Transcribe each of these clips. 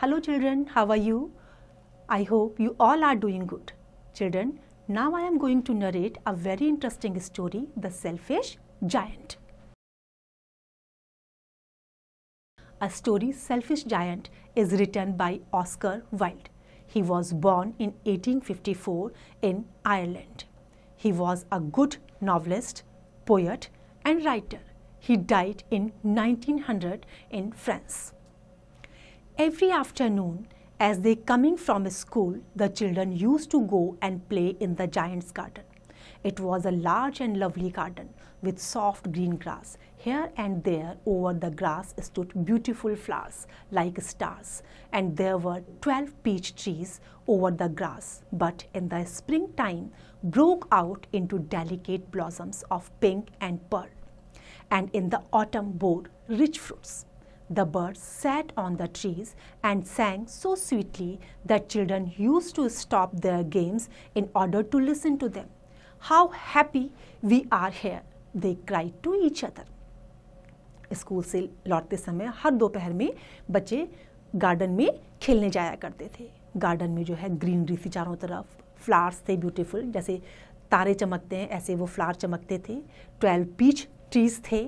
Hello children, how are you? I hope you all are doing good. Children, now I am going to narrate a very interesting story, The Selfish Giant. A story Selfish Giant is written by Oscar Wilde. He was born in 1854 in Ireland. He was a good novelist, poet, and writer. He died in 1900 in France. Every afternoon, as they coming from school, the children used to go and play in the giant's garden. It was a large and lovely garden with soft green grass. Here and there over the grass stood beautiful flowers like stars, and there were 12 peach trees over the grass, but in the springtime broke out into delicate blossoms of pink and pearl, and in the autumn bore rich fruits. The birds sat on the trees and sang so sweetly that children used to stop their games in order to listen to them. how happy we are here. They cried to each other. School से लौटते समय हर दोपहर में बच्चे garden में खेलने जाया करते थे गार्डन में जो है ग्रीनरी थी चारों तरफ फ्लावर्स थे ब्यूटीफुल जैसे तारे चमकते हैं ऐसे वो फ्लावर चमकते थे ट्वेल्व पीच ट्रीज थे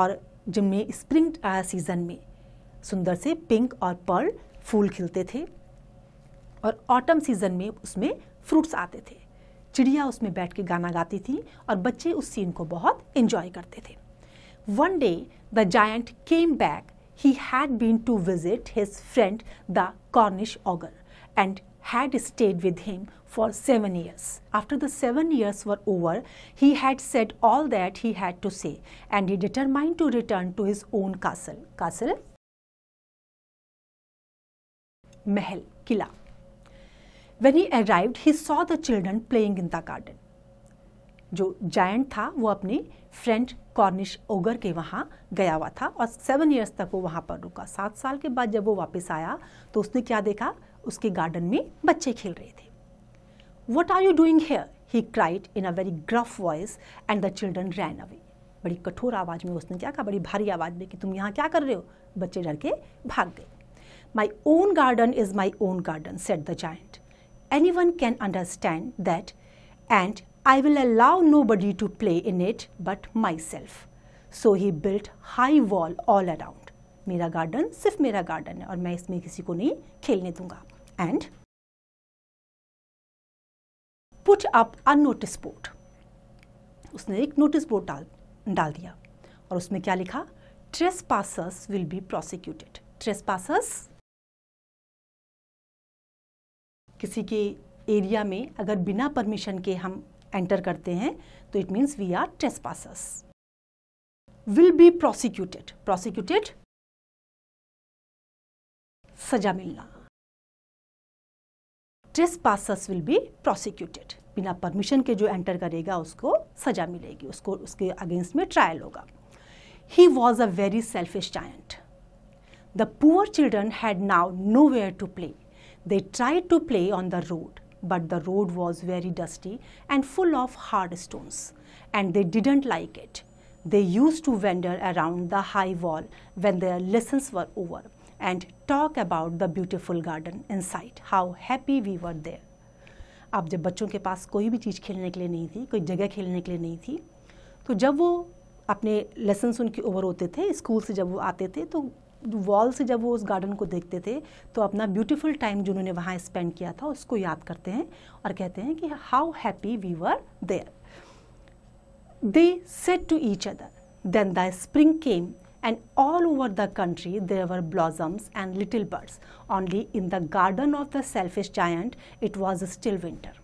और जिनमें स्प्रिंग सीजन में सुंदर से पिंक और पर्ल फूल खिलते थे और ऑटम सीजन में उसमें फ्रूट्स आते थे चिड़िया उसमें बैठ के गाना गाती थी और बच्चे उस सीन को बहुत इंजॉय करते थे one day the giant came back he had been to visit his friend the Cornish ogre and had stayed with him for seven years after the seven years were over he had said all that he had to say and he determined to return to his own castle castle महल किला When he arrived, he saw the children playing in the garden. जो giant था वो अपने friend Cornish ogre के वहाँ गया हुआ था और सेवन ईयर्स तक वो वहाँ पर रुका सात साल के बाद जब वो वापस आया तो उसने क्या देखा उसके गार्डन में बच्चे खेल रहे थे what are you doing here he cried in a very gruff voice and the children ran away बड़ी कठोर आवाज़ में उसने क्या कहा बड़ी भारी आवाज़ में कि तुम यहाँ क्या कर रहे हो बच्चे डर के भाग गए my own garden is my own garden said the giant anyone can understand that and I will allow nobody to play in it but myself. So he built high wall all around. Mera garden, sif mera garden aur main isme kisi ko nahi khelne dunga. And put up a notice board. Usne ek notice board dal, dal diya. Aur usme kya likha? Trespassers will be prosecuted. Trespassers? किसी के area में अगर बिना permission के हम enter करते हैं तो it means we are trespassers will be prosecuted prosecuted सजा मिलना trespassers will be prosecuted बिना परमिशन के जो एंटर करेगा उसको सजा मिलेगी उसको उसके अगेंस्ट में ट्रायल होगा he was a very selfish giant the poor children had now nowhere to play They tried to play on the road, but the road was very dusty and full of hard stones, and they didn't like it. They used to wander around the high wall when their lessons were over and talk about the beautiful garden inside, how happy we were there. अब जब बच्चों के पास कोई भी चीज़ खेलने के लिए नहीं थी कोई जगह खेलने के लिए नहीं थी तो जब वो अपने लेसन्स उनके ओवर होते थे स्कूल से जब वो आते थे तो वॉल से जब वो उस गार्डन को देखते थे तो अपना ब्यूटीफुल टाइम जो उन्होंने वहाँ स्पेंड किया था उसको याद करते हैं और कहते हैं कि how happy we were there they said to each other then the spring came and all over the country there were blossoms and little birds only in the garden of the selfish giant it was still winter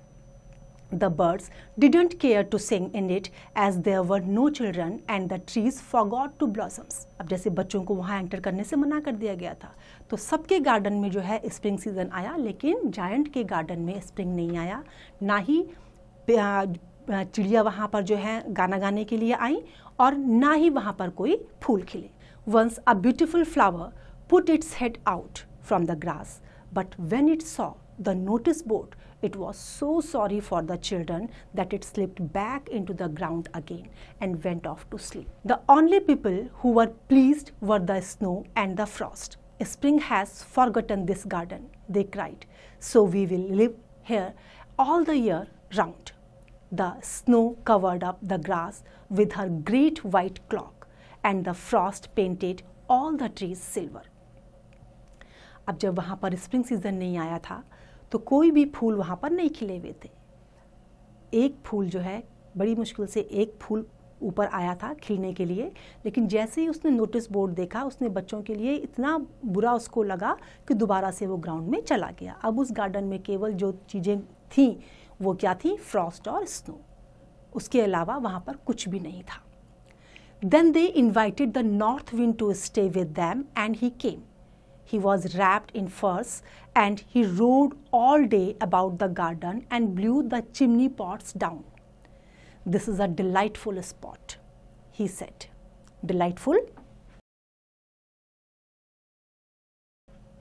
The birds didn't care to sing in it as there were no children and the trees forgot to blossoms. ab jaise bachchon ko wahan enter karne se mana kar diya gaya tha to sabke garden mein jo hai spring season aaya lekin giant ke garden mein spring nahi aaya na hi chidiya wahan par jo hai gana gaane ke liye aayi aur na hi wahan par koi phool khile once a beautiful flower put its head out from the grass. But when it saw the notice board It was so sorry for the children that it slipped back into the ground again and went off to sleep. The only people who were pleased were the snow and the frost. Spring has forgotten this garden, they cried. So we will live here all the year round. The snow covered up the grass with her great white clock, and the frost painted all the trees silver. अब जब वहाँ पर spring season नहीं आया था तो कोई भी फूल वहाँ पर नहीं खिले हुए थे एक फूल जो है बड़ी मुश्किल से एक फूल ऊपर आया था खिलने के लिए लेकिन जैसे ही उसने नोटिस बोर्ड देखा उसने बच्चों के लिए इतना बुरा उसको लगा कि दोबारा से वो ग्राउंड में चला गया अब उस गार्डन में केवल जो चीज़ें थीं वो क्या थी फ्रॉस्ट और स्नो उसके अलावा वहाँ पर कुछ भी नहीं था then they invited the north wind to stay with them and he came He was wrapped in furs and he rode all day about the garden and blew the chimney pots down. This is a delightful spot, he said. Delightful?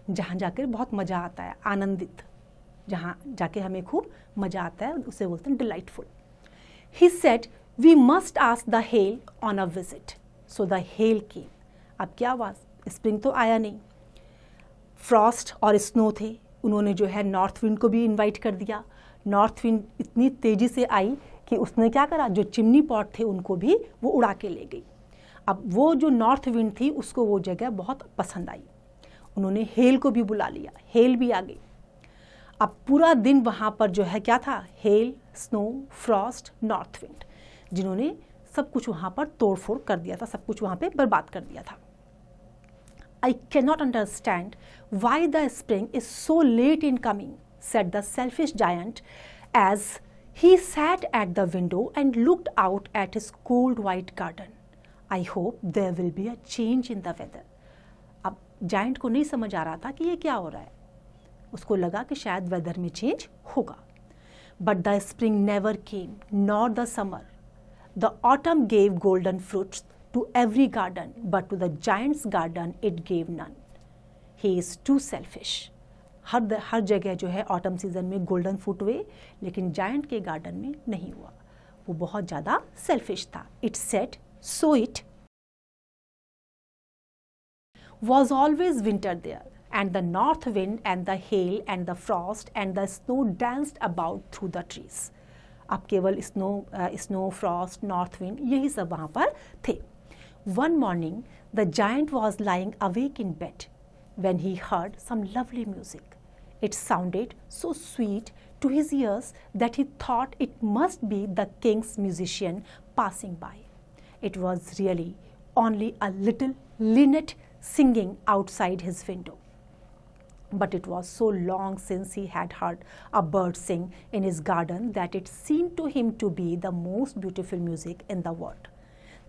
जहाँ जाकर बहुत मज़ा आता है आनंदित जहाँ जाके हमें खूब मज़ा आता है उसे बोलते हैं delightful he said we must ask the hail on a visit so the hail came अब क्या हुआ? स्प्रिंग तो आया नहीं फ्रॉस्ट और स्नो थे उन्होंने जो है नॉर्थ विंड को भी इनवाइट कर दिया नॉर्थ विंड इतनी तेज़ी से आई कि उसने क्या करा जो चिमनी पॉट थे उनको भी वो उड़ा के ले गई अब वो जो नॉर्थ विंड थी उसको वो जगह बहुत पसंद आई उन्होंने हेल को भी बुला लिया हेल भी आ गई अब पूरा दिन वहाँ पर जो है क्या था hail snow frost north wind जिन्होंने सब कुछ वहाँ पर तोड़फोड़ कर दिया था सब कुछ वहाँ पे बर्बाद कर दिया था I cannot understand why the spring is so late in coming, said the selfish giant as he sat at the window and looked out at his cold white garden. I hope there will be a change in the weather. अब giant को नहीं समझ आ रहा था कि ये क्या हो रहा है उसको लगा कि शायद वेदर में चेंज होगा but the spring never came not the summer the autumn gave golden fruits to every garden, but to the giant's garden it gave none. He is too selfish. हर हर जगह जो है ऑटम सीजन में golden fruit हुए लेकिन giant के garden में नहीं हुआ वो बहुत ज़्यादा सेल्फिश था it said so it was always winter there and the north wind and the hail and the frost and the snow danced about through the trees अब केवल snow snow frost north wind यही सब वहां पर थे One morning, the giant was lying awake in bed when he heard some lovely music. It sounded so sweet to his ears that he thought it must be the king's musician passing by. It was really only a little linnet singing outside his window. But it was so long since he had heard a bird sing in his garden that it seemed to him to be the most beautiful music in the world.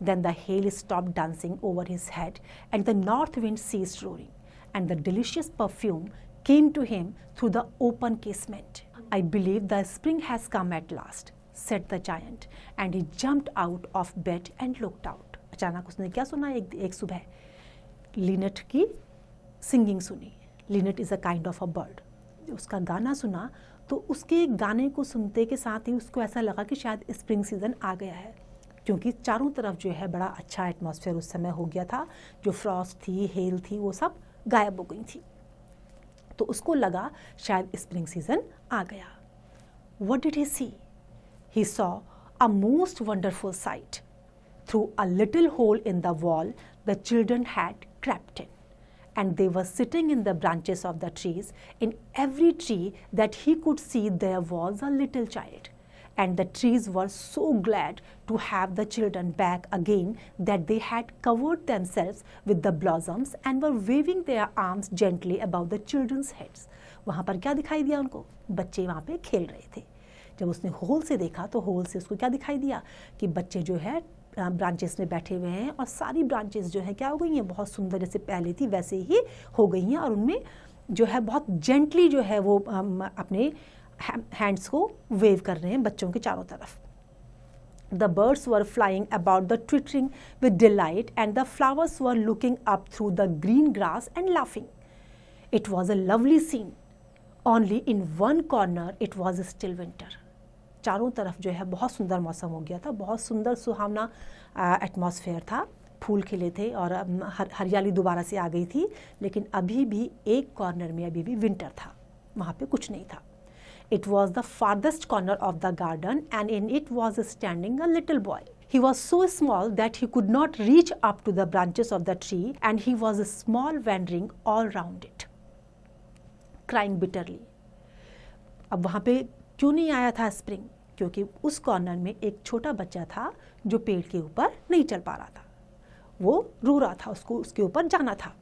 Then the hail stopped dancing over his head, and the north wind ceased roaring, and the delicious perfume came to him through the open casement. I believe the spring has come at last, said the giant, and he jumped out of bed and looked out. अचानक उसने क्या सुना एक एक सुबह लिनट की singing सुनी linnet is a kind of a bird उसका गाना सुना तो उसके गाने को सुनते के साथ ही उसको ऐसा लगा कि शायद स्प्रिंग सीज़न आ गया है क्योंकि चारों तरफ जो है बड़ा अच्छा एटमॉस्फेयर उस समय हो गया था जो फ्रॉस्ट थी हेल थी वो सब गायब हो गई थी तो उसको लगा शायद स्प्रिंग सीजन आ गया what did he see he saw a most wonderful sight through a little hole in the wall the children had crept in and they were sitting in the branches of the trees in every tree that he could see there was a little and the trees were so glad to have the children back again that they had covered themselves with the blossoms and were waving their arms gently about the children's heads. वहाँ पर क्या दिखाई दिया उनको बच्चे वहाँ पे खेल रहे थे जब उसने होल से देखा तो होल से उसको क्या दिखाई दिया कि बच्चे जो है ब्रांचेस में बैठे हुए हैं और सारी ब्रांचेस जो है क्या हो गई हैं बहुत सुंदर जैसे पहले थी वैसे ही हो गई हैं और उनमें जो है बहुत जेंटली जो है वो अपने हैंड्स को वेव कर रहे हैं बच्चों के चारों तरफ the birds were flying about the twittering with delight and the flowers were looking up through the green grass and laughing it was a lovely scene only in one corner it was a still winter चारों तरफ जो है बहुत सुंदर मौसम हो गया था बहुत सुंदर सुहावना एटमोसफेयर था फूल खिले थे और हर हरियाली दोबारा से आ गई थी लेकिन अभी भी एक कॉर्नर में अभी भी विंटर था वहाँ पे कुछ नहीं था It was the farthest corner of the garden and in it was standing a little boy. He was so small that he could not reach up to the branches of the tree and he was small wandering all round it, crying bitterly. अब वहाँ पे क्यों नहीं आया था spring क्योंकि उस corner में एक छोटा बच्चा था जो पेड़ के ऊपर नहीं चल पा रहा था वो रो रहा था उसको उसके ऊपर जाना था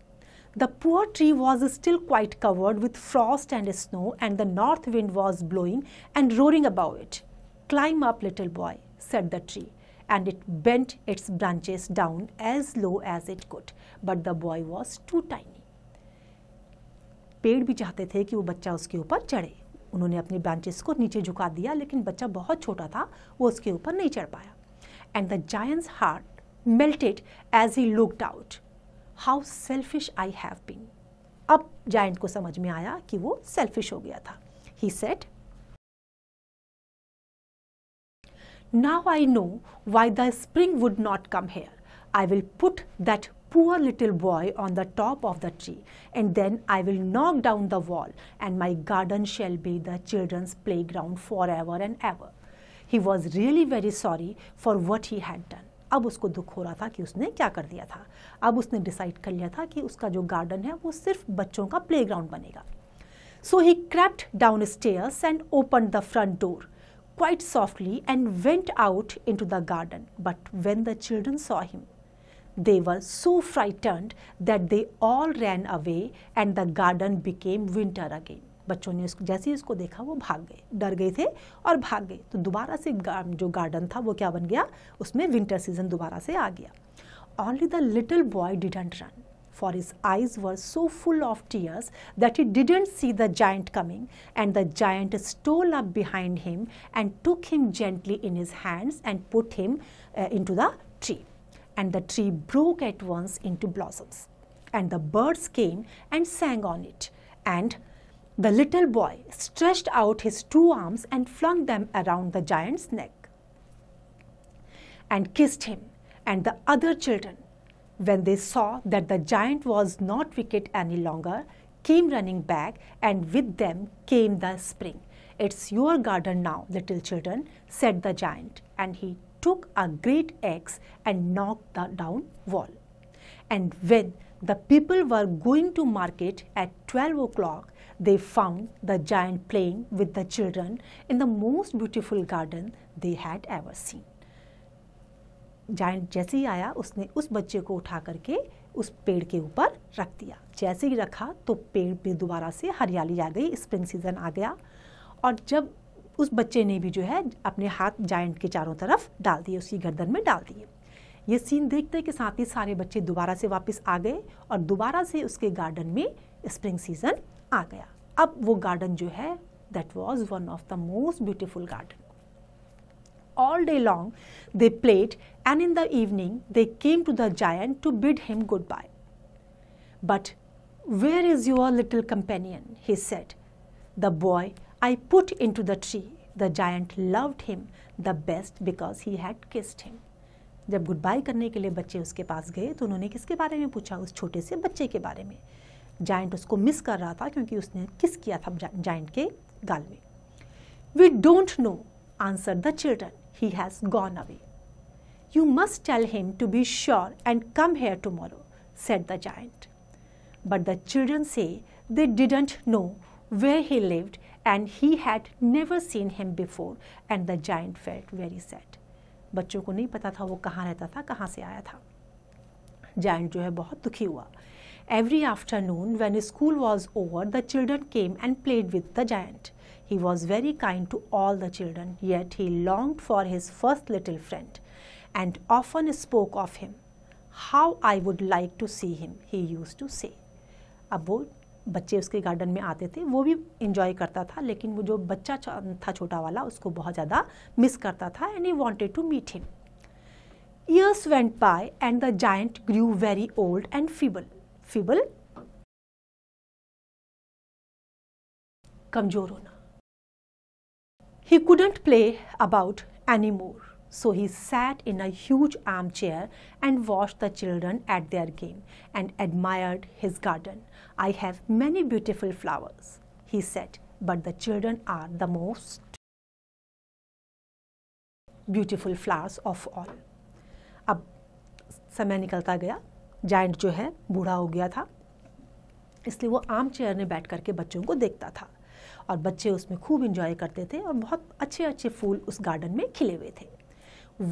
the poor tree was still quite covered with frost and snow, and the north wind was blowing and roaring above it. Climb up, little boy, said the tree, and it bent its branches down as low as it could. But the boy was too tiny. पेड़ भी चाहते थे कि वो बच्चा उसके ऊपर चढ़े उन्होंने अपने ब्रांचेस को नीचे झुका दिया लेकिन बच्चा बहुत छोटा था वो उसके ऊपर नहीं चढ़ पाया and the giant's heart melted as he looked out. How selfish I have been अब जाइंट को समझ में आया कि वो सेल्फिश हो गया था he said now I know why the spring would not come here. I will put that poor little boy on the top of the tree and then I will knock down the wall and my garden shall be the children's playground forever and ever. He was really very sorry for what he had done. अब उसको दुख हो रहा था कि उसने क्या कर दिया था अब उसने डिसाइड कर लिया था कि उसका जो गार्डन है वो सिर्फ बच्चों का प्ले बनेगा so he crept downstairs and open the front door quite softly and went out into the garden but when the children saw him they were so frightened that they all ran away and the garden became winter again बच्चों ने उसको जैसे ही उसको देखा वो भाग गए डर गए थे और भाग गए तो दोबारा से जो गार्डन था वो क्या बन गया उसमें विंटर सीजन दोबारा से आ गया only the little boy didn't run for his eyes were so full of tears that he didn't see the giant coming and the giant stole up behind him and took him gently in his hands and put him into the tree and the tree broke at once into blossoms and the birds came and sang on it and The little boy stretched out his two arms and flung them around the giant's neck and kissed him and the other children. When they saw that the giant was not wicked any longer, came running back and with them came the spring. It's your garden now, little children, said the giant, and he took a great axe and knocked the down wall. And when the people were going to market at 12 o'clock, They found the giant playing with the children in the most beautiful garden they had ever seen. giant जैसे ही आया उसने उस बच्चे को उठा करके उस पेड़ के ऊपर रख दिया जैसे ही रखा तो पेड़ भी दोबारा से हरियाली आ गई स्प्रिंग सीज़न आ गया और जब उस बच्चे ने भी जो है अपने हाथ जाइंट के चारों तरफ डाल दिए उसकी गर्दन में डाल दिए ये सीन देखते के साथ ही सारे बच्चे दोबारा से वापस आ गए और दोबारा से उसके गार्डन में स्प्रिंग सीज़न आ गया अब वो गार्डन जो है that was one of the most beautiful garden all day long they played and in the evening they came to the giant to bid him goodbye but where is your little companion he said the boy I put into the tree the giant loved him the best because he had kissed him जब goodbye करने के लिए बच्चे उसके पास गए तो उन्होंने किसके बारे में पूछा उस छोटे से बच्चे के बारे में जाइंट उसको मिस कर रहा था क्योंकि उसने किस किया था जाइंट के गाल में we don't know answered the children he has gone away you must tell him to be sure and come here tomorrow said the giant but the children said they didn't know where he lived and he had never seen him before and the giant felt very sad बच्चों को नहीं पता था वो कहाँ रहता था कहाँ से आया था जाइंट जो है बहुत दुखी हुआ Every afternoon, when his school was over, the children came and played with the giant. He was very kind to all the children, yet he longed for his first little friend and often spoke of him. How I would like to see him, he used to say. अब वो बच्चे उसके garden में आते थे वो भी enjoy करता था लेकिन वो जो बच्चा था छोटा वाला उसको बहुत ज़्यादा मिस करता था and he wanted to meet him years went by and the giant grew very old and feeble feeble कमजोर He couldn't play about anymore, so he sat in a huge armchair and watched the children at their game and admired his garden. I have many beautiful flowers, he said, but the children are the most beautiful flowers of all. अब समय निकलता गया giant जो है बूढ़ा हो गया था इसलिए वो आम चेयर में बैठ करके बच्चों को देखता था और बच्चे उसमें खूब इंजॉय करते थे और बहुत अच्छे अच्छे फूल उस गार्डन में खिले हुए थे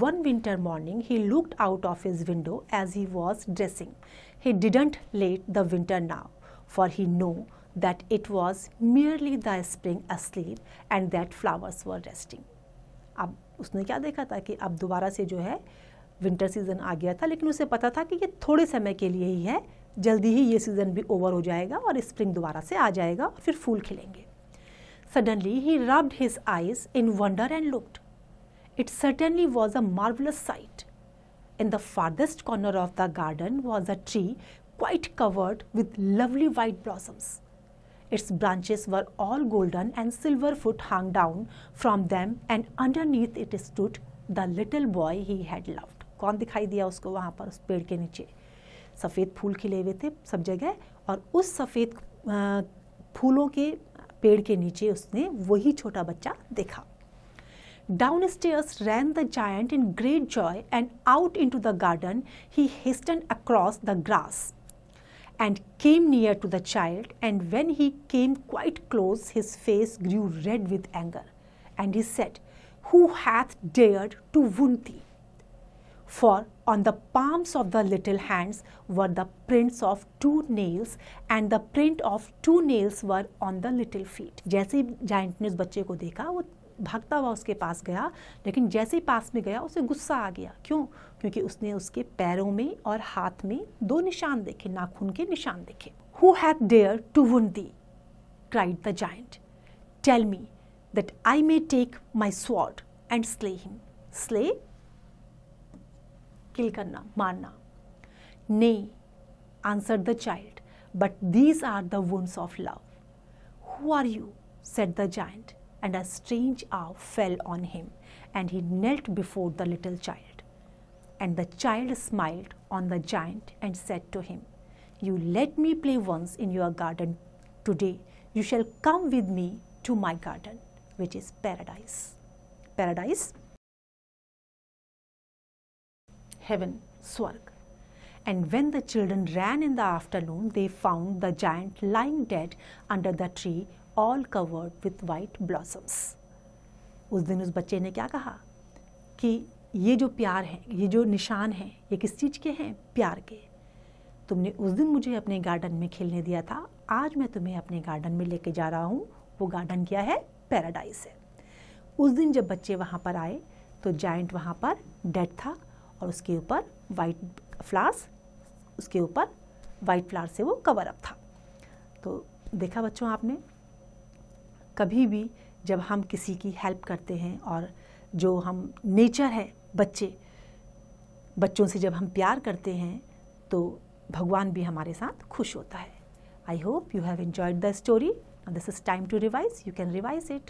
one winter morning he looked out of his window as he was dressing he didn't let the winter now for he know that it was merely the spring asleep and that flowers were resting अब उसने क्या देखा था कि अब दोबारा से जो है विंटर सीज़न आ गया था लेकिन उसे पता था कि ये थोड़े समय के लिए ही है जल्दी ही ये सीज़न भी ओवर हो जाएगा और स्प्रिंग दोबारा से आ जाएगा और फिर फूल खिलेंगे suddenly he rubbed his eyes in wonder and looked it certainly was a marvellous sight in the farthest corner of the garden was a tree quite covered lovely white blossoms its branches were all golden and silver fruit hung down from them and and it is stood the little boy he had loved कौन दिखाई दिया उसको वहाँ पर उस पेड़ के नीचे सफ़ेद फूल खिले हुए थे सब जगह और उस सफ़ेद फूलों के पेड़ के नीचे उसने वही छोटा बच्चा देखा downstairs ran the giant in great joy and out into the garden he hastened across the grass and came near to the child and when he came quite close his face grew red with anger and he said who hath dare to wound for on the palms of the little hands were the prints of two nails and the print of two nails were on the little feet. जैसे giant ने उस बच्चे को देखा वो भागता हुआ उसके पास गया लेकिन जैसे ही पास में गया उसे गुस्सा आ गया क्यों क्योंकि उसने उसके पैरों में और हाथ में दो निशान देखे नाखून के निशान देखे who hath dare to wound thee cried the giant tell me that I may take my sword and slay him slay kill करना मारना नहीं answered the child but these are the wounds of love who are you said the giant and a strange awe fell on him and he knelt before the little child and the child smiled on the giant and said to him you let me play once in your garden today you shall come with me to my garden which is paradise paradise heaven, Swarg. And when the children ran in the afternoon, they found the giant lying dead under the tree, all covered with white blossoms. उस दिन उस बच्चे ने क्या कहा कि ये जो प्यार है ये जो निशान हैं ये किस चीज़ के हैं प्यार के तुमने उस दिन मुझे अपने गार्डन में खेलने दिया था आज मैं तुम्हें अपने गार्डन में लेके जा रहा हूँ वो गार्डन क्या है पैराडाइज है उस दिन जब बच्चे वहाँ पर आए तो जाइंट वहाँ पर डेड था और उसके ऊपर वाइट फ्लास उसके ऊपर वाइट फ्लार से वो कवर अप था तो देखा बच्चों आपने कभी भी जब हम किसी की हेल्प करते हैं और जो हम नेचर है बच्चे बच्चों से जब हम प्यार करते हैं तो भगवान भी हमारे साथ खुश होता है I hope you have enjoyed the story this is time to revise you can revise it